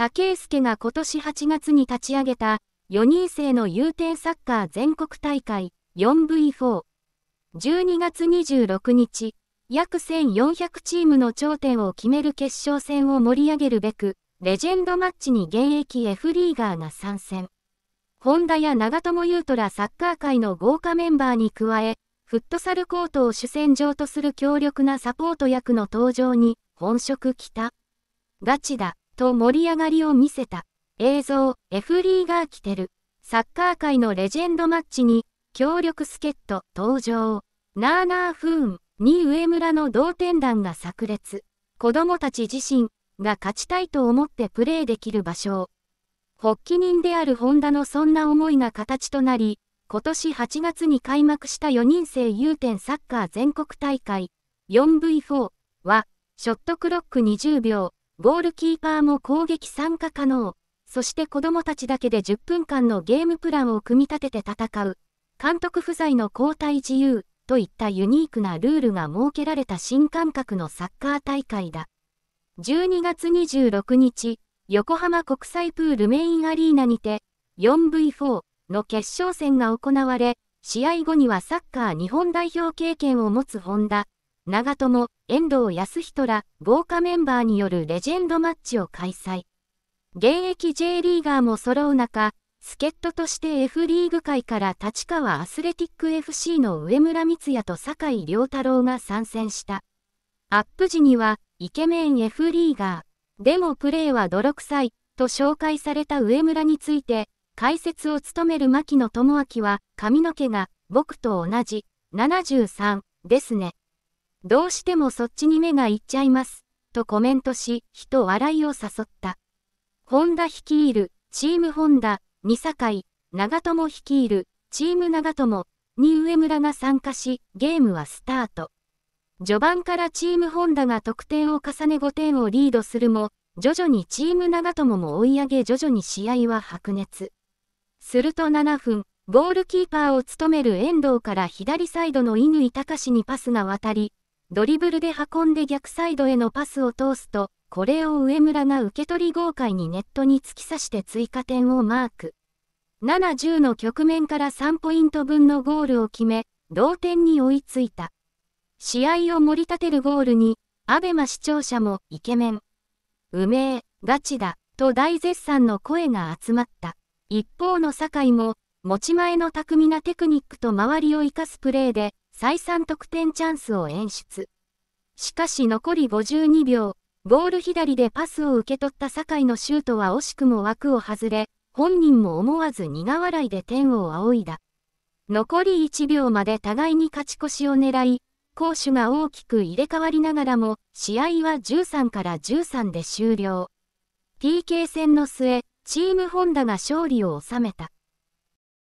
竹助が今年8月に立ち上げた4人制の有定サッカー全国大会 4V4。12月26日、約1400チームの頂点を決める決勝戦を盛り上げるべく、レジェンドマッチに現役 F リーガーが参戦。ホンダや長友優斗らサッカー界の豪華メンバーに加え、フットサルコートを主戦場とする強力なサポート役の登場に、本職北。ガチだ。と盛り上がりを見せた。映像、F リーガー来てる。サッカー界のレジェンドマッチに、強力助っ人登場。ナーナーフーンに上村の同点弾が炸裂。子供たち自身が勝ちたいと思ってプレーできる場所。発起人であるホンダのそんな思いが形となり、今年8月に開幕した4人制 U10 サッカー全国大会 4V4 は、ショットクロック20秒、ゴールキーパーも攻撃参加可能。そして子供たちだけで10分間のゲームプランを組み立てて戦う。監督不在の交代自由といったユニークなルールが設けられた新感覚のサッカー大会だ。12月26日、横浜国際プールメインアリーナにて 4V4 の決勝戦が行われ、試合後にはサッカー日本代表経験を持つホンダ、長友、遠藤康人ら豪華メンバーによるレジェンドマッチを開催。現役 J リーガーも揃う中、助っ人として F リーグ界から立川アスレティック FC の上村光也と酒井良太郎が参戦した。アップ時には、イケメン F リーガー、でもプレーは泥臭い、と紹介された上村について、解説を務める牧野智明は、髪の毛が、僕と同じ、73、ですね。どうしてもそっちに目がいっちゃいます、とコメントし、人笑いを誘った。ホンダ率いる、チームホンダ、二井、長友率いる、チーム長友、に上村が参加し、ゲームはスタート。序盤からチームホンダが得点を重ね5点をリードするも、徐々にチーム長友も追い上げ徐々に試合は白熱。すると7分、ゴールキーパーを務める遠藤から左サイドの乾隆にパスが渡り、ドリブルで運んで逆サイドへのパスを通すと、これを上村が受け取り豪快にネットに突き刺して追加点をマーク。7-10の局面から3ポイント分のゴールを決め、同点に追いついた。試合を盛り立てるゴールに、アベマ視聴者もイケメン、うめえ、ガチだ、と大絶賛の声が集まった。一方の酒井も、持ち前の巧みなテクニックと周りを生かすプレーで、再三得点チャンスを演出。しかし残り52秒、ゴール左でパスを受け取った酒井のシュートは惜しくも枠を外れ、本人も思わず苦笑いで天を仰いだ。残り1秒まで互いに勝ち越しを狙い、攻守が大きく入れ替わりながらも、試合は13から13で終了。PK 戦の末、チームホンダが勝利を収めた。